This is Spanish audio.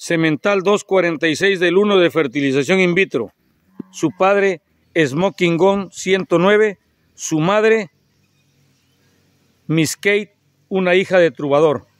Cemental 246 del 1 de fertilización in vitro. Su padre, Smoking Gun 109. Su madre, Miss Kate, una hija de Trubador.